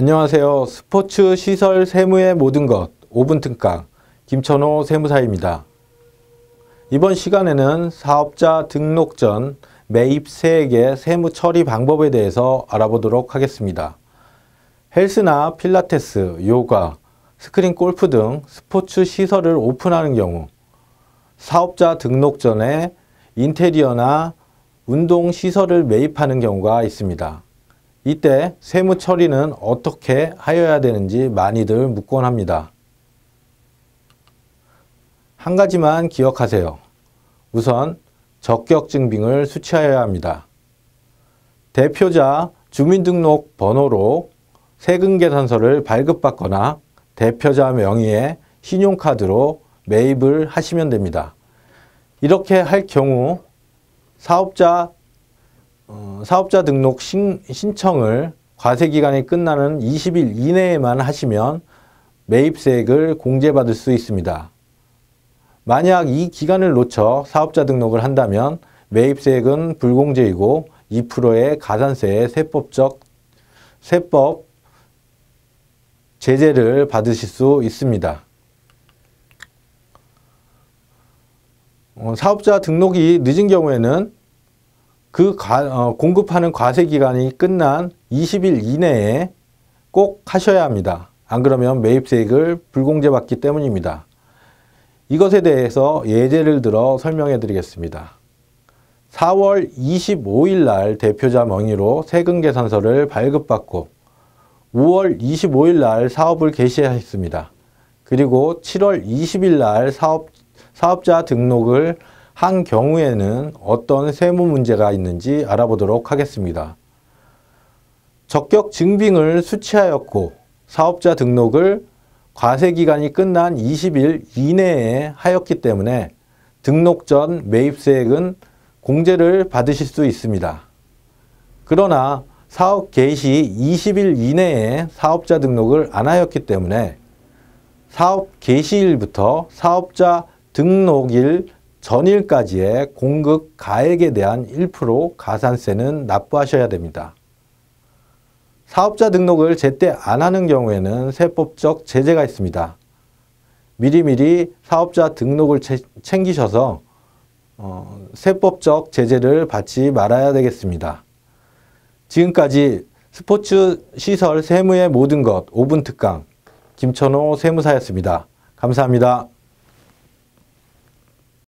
안녕하세요. 스포츠 시설 세무의 모든 것 5분 특강 김천호 세무사입니다. 이번 시간에는 사업자 등록 전 매입 세액의 세무 처리 방법에 대해서 알아보도록 하겠습니다. 헬스나 필라테스, 요가, 스크린 골프 등 스포츠 시설을 오픈하는 경우 사업자 등록 전에 인테리어나 운동 시설을 매입하는 경우가 있습니다. 이때 세무 처리는 어떻게 하여야 되는지 많이들 묻곤 합니다. 한 가지만 기억하세요. 우선 적격증빙을 수취하여야 합니다. 대표자 주민등록 번호로 세금계산서를 발급받거나 대표자 명의의 신용카드로 매입을 하시면 됩니다. 이렇게 할 경우 사업자 어, 사업자 등록 신, 청을 과세기간이 끝나는 20일 이내에만 하시면 매입세액을 공제받을 수 있습니다. 만약 이 기간을 놓쳐 사업자 등록을 한다면 매입세액은 불공제이고 2%의 가산세의 세법적 세법 제재를 받으실 수 있습니다. 어, 사업자 등록이 늦은 경우에는 그 가, 어, 공급하는 과세 기간이 끝난 20일 이내에 꼭 하셔야 합니다. 안 그러면 매입세액을 불공제 받기 때문입니다. 이것에 대해서 예제를 들어 설명해 드리겠습니다. 4월 25일 날 대표자 명의로 세금 계산서를 발급받고 5월 25일 날 사업을 개시했습니다. 그리고 7월 20일 날 사업, 사업자 등록을 한 경우에는 어떤 세무 문제가 있는지 알아보도록 하겠습니다. 적격 증빙을 수취하였고 사업자 등록을 과세기간이 끝난 20일 이내에 하였기 때문에 등록 전 매입세액은 공제를 받으실 수 있습니다. 그러나 사업 개시 20일 이내에 사업자 등록을 안 하였기 때문에 사업 개시일부터 사업자 등록일 전일까지의 공급 가액에 대한 1% 가산세는 납부하셔야 됩니다. 사업자 등록을 제때 안 하는 경우에는 세법적 제재가 있습니다. 미리미리 사업자 등록을 챙기셔서 어, 세법적 제재를 받지 말아야 되겠습니다. 지금까지 스포츠 시설 세무의 모든 것 5분 특강 김천호 세무사였습니다. 감사합니다.